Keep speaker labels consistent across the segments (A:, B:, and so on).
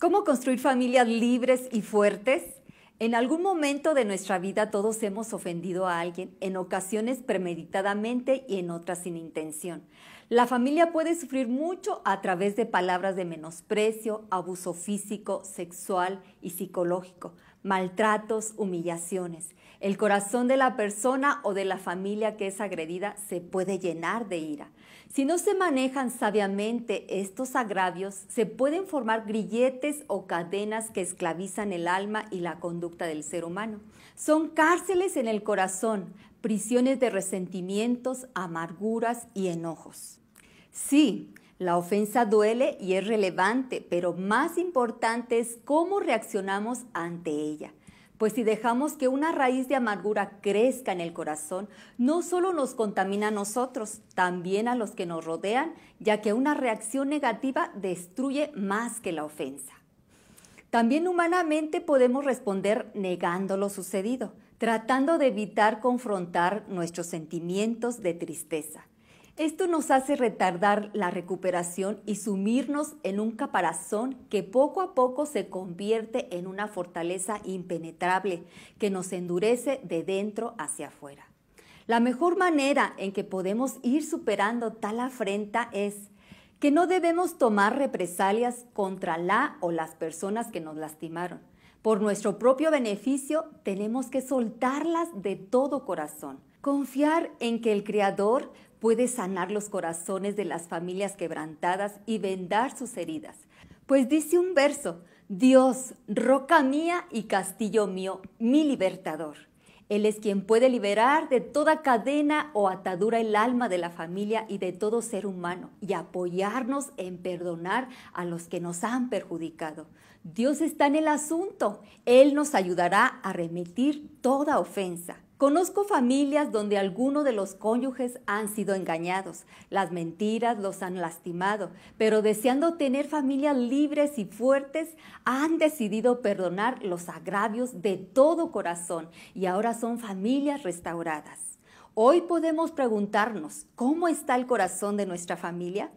A: ¿Cómo construir familias libres y fuertes? En algún momento de nuestra vida todos hemos ofendido a alguien, en ocasiones premeditadamente y en otras sin intención. La familia puede sufrir mucho a través de palabras de menosprecio, abuso físico, sexual y psicológico maltratos, humillaciones. El corazón de la persona o de la familia que es agredida se puede llenar de ira. Si no se manejan sabiamente estos agravios, se pueden formar grilletes o cadenas que esclavizan el alma y la conducta del ser humano. Son cárceles en el corazón, prisiones de resentimientos, amarguras y enojos. Sí, la ofensa duele y es relevante, pero más importante es cómo reaccionamos ante ella. Pues si dejamos que una raíz de amargura crezca en el corazón, no solo nos contamina a nosotros, también a los que nos rodean, ya que una reacción negativa destruye más que la ofensa. También humanamente podemos responder negando lo sucedido, tratando de evitar confrontar nuestros sentimientos de tristeza. Esto nos hace retardar la recuperación y sumirnos en un caparazón que poco a poco se convierte en una fortaleza impenetrable que nos endurece de dentro hacia afuera. La mejor manera en que podemos ir superando tal afrenta es que no debemos tomar represalias contra la o las personas que nos lastimaron. Por nuestro propio beneficio tenemos que soltarlas de todo corazón. Confiar en que el Creador puede sanar los corazones de las familias quebrantadas y vendar sus heridas. Pues dice un verso, Dios, roca mía y castillo mío, mi libertador. Él es quien puede liberar de toda cadena o atadura el alma de la familia y de todo ser humano y apoyarnos en perdonar a los que nos han perjudicado. Dios está en el asunto. Él nos ayudará a remitir toda ofensa. Conozco familias donde algunos de los cónyuges han sido engañados, las mentiras los han lastimado, pero deseando tener familias libres y fuertes, han decidido perdonar los agravios de todo corazón y ahora son familias restauradas. Hoy podemos preguntarnos, ¿cómo está el corazón de nuestra familia?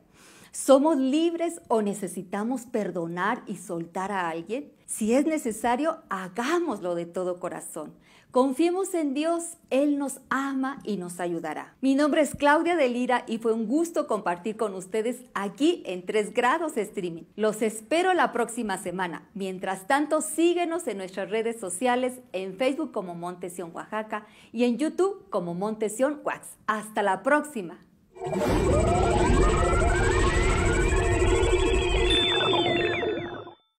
A: ¿Somos libres o necesitamos perdonar y soltar a alguien? Si es necesario, hagámoslo de todo corazón. Confiemos en Dios, Él nos ama y nos ayudará. Mi nombre es Claudia de Lira y fue un gusto compartir con ustedes aquí en 3 grados streaming. Los espero la próxima semana. Mientras tanto, síguenos en nuestras redes sociales, en Facebook como Montesión Oaxaca y en YouTube como Montesión Wax. Hasta la próxima.